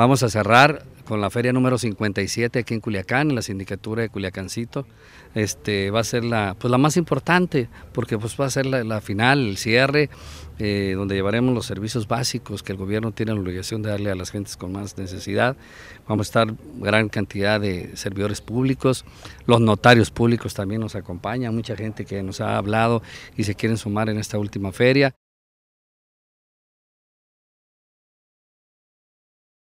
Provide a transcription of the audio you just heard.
Vamos a cerrar con la feria número 57 aquí en Culiacán, en la sindicatura de Culiacancito. Este, va a ser la, pues la más importante, porque pues va a ser la, final, el cierre, eh, donde llevaremos los servicios básicos que el gobierno tiene la obligación de darle a las gentes con más necesidad. Vamos a estar gran cantidad de servidores públicos, los notarios públicos también nos acompañan, mucha gente que nos ha hablado y se quieren sumar en esta última feria.